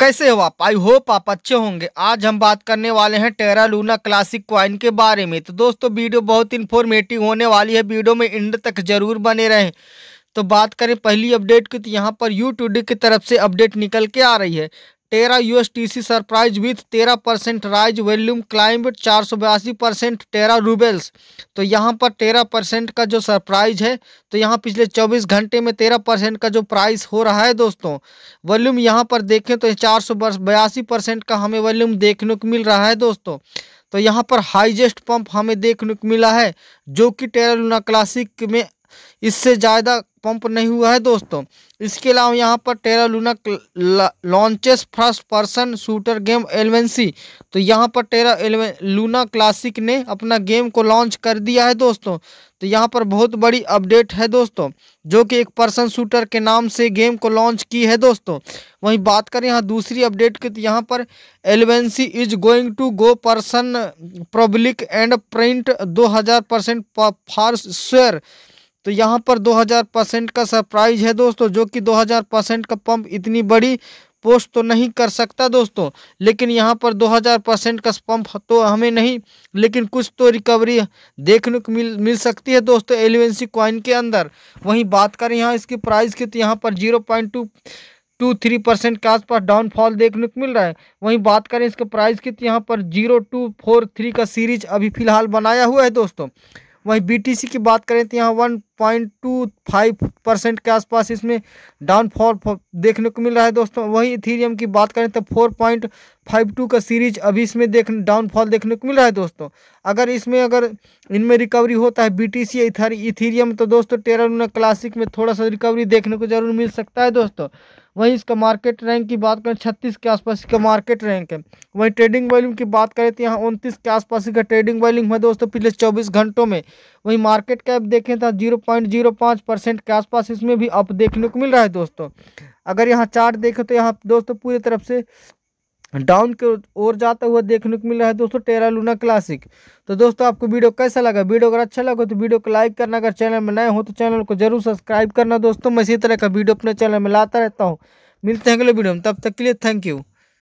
कैसे हो आप आई होप आप अच्छे होंगे आज हम बात करने वाले हैं टेरा लूना क्लासिक क्वाइन के बारे में तो दोस्तों वीडियो बहुत इन्फॉर्मेटिव होने वाली है वीडियो में इंड तक जरूर बने रहें तो बात करें पहली अपडेट की तो यहाँ पर यू की तरफ से अपडेट निकल के आ रही है टेरा यू सरप्राइज विथ तो तेरह परसेंट राइज वॉल्यूम क्लाइंब चार सौ बयासी परसेंट टेरा रूबेल्स तो यहाँ पर तेरह परसेंट का जो सरप्राइज है तो यहाँ पिछले चौबीस घंटे में तेरह परसेंट का जो प्राइस हो रहा है दोस्तों वॉल्यूम यहाँ पर देखें तो चार सौ बयासी परसेंट का हमें वॉल्यूम देखने को मिल रहा है दोस्तों तो यहाँ पर हाइजेस्ट पम्प हमें देखने को मिला है जो कि टेरा लूना क्लासिक में इससे ज़्यादा पंप नहीं हुआ है दोस्तों इसके अलावा यहाँ पर Terra Luna launches first person shooter game एलवेंसी तो यहाँ पर टेरा एलवे लूना क्लासिक ने अपना गेम को लॉन्च कर दिया है दोस्तों तो यहाँ पर बहुत बड़ी अपडेट है दोस्तों जो कि एक पर्सन शूटर के नाम से गेम को लॉन्च की है दोस्तों वहीं बात करें यहाँ दूसरी अपडेट की तो यहाँ पर एलवेंसी is going to go person public and print दो हज़ार परसेंट फॉर तो यहाँ पर 2000 परसेंट का सरप्राइज है दोस्तों जो कि 2000 परसेंट का पंप इतनी बड़ी पोस्ट तो नहीं कर सकता दोस्तों लेकिन यहाँ पर 2000 परसेंट का पंप तो हमें नहीं लेकिन कुछ तो रिकवरी देखने को मिल मिल सकती है दोस्तों एलिवेंसी क्वाइन के अंदर वहीं बात करें यहाँ इसकी प्राइस की तो यहाँ पर zero point two two three percent के आसपास डाउनफॉल देखने को मिल रहा है वहीं बात करें इसके प्राइस की तो यहाँ पर जीरो टू फोर थ्री का सीरीज अभी फिलहाल बनाया हुआ है दोस्तों वहीं बीटीसी की बात करें तो यहाँ one point two five percent के आसपास इसमें डाउनफॉल देखने को मिल रहा है दोस्तों वहीं इथीरियम की बात करें तो फोर पॉइंट फाइव टू का सीरीज अभी इसमें देख डाउनफॉल देखने को मिल रहा है दोस्तों अगर इसमें अगर इनमें रिकवरी होता है बीटीसी इथीरियम तो दोस्तों टेरा क्लासिक में थोड़ा सा रिकवरी देखने को जरूर मिल सकता है दोस्तों वहीं इसका मार्केट रैंक की बात करें छत्तीस के आसपास इसका मार्केट रैंक है वहीं ट्रेडिंग वॉल्यूम की बात करें तो यहाँ उनतीस के आसपास इसका ट्रेडिंग वॉल्यूम है दोस्तों पिछले चौबीस घंटों में वहीं मार्केट कैप देखें तो जीरो पॉइंट जीरो पाँच परसेंट के आसपास इसमें भी अप देखने को मिल रहा है दोस्तों अगर यहाँ चार्ट देखें तो यहाँ दोस्तों पूरी तरफ से डाउन के ओर जाता हुआ देखने को मिल रहा है दोस्तों टेरा लूना क्लासिक तो दोस्तों आपको वीडियो कैसा लगा वीडियो अगर अच्छा लगा तो वीडियो को लाइक करना अगर चैनल में नए हो तो चैनल को जरूर सब्सक्राइब करना दोस्तों मैं इसी तरह का वीडियो अपने चैनल में लाता रहता हूँ मिलते हैं अगले वीडियो में तब तक के लिए थैंक यू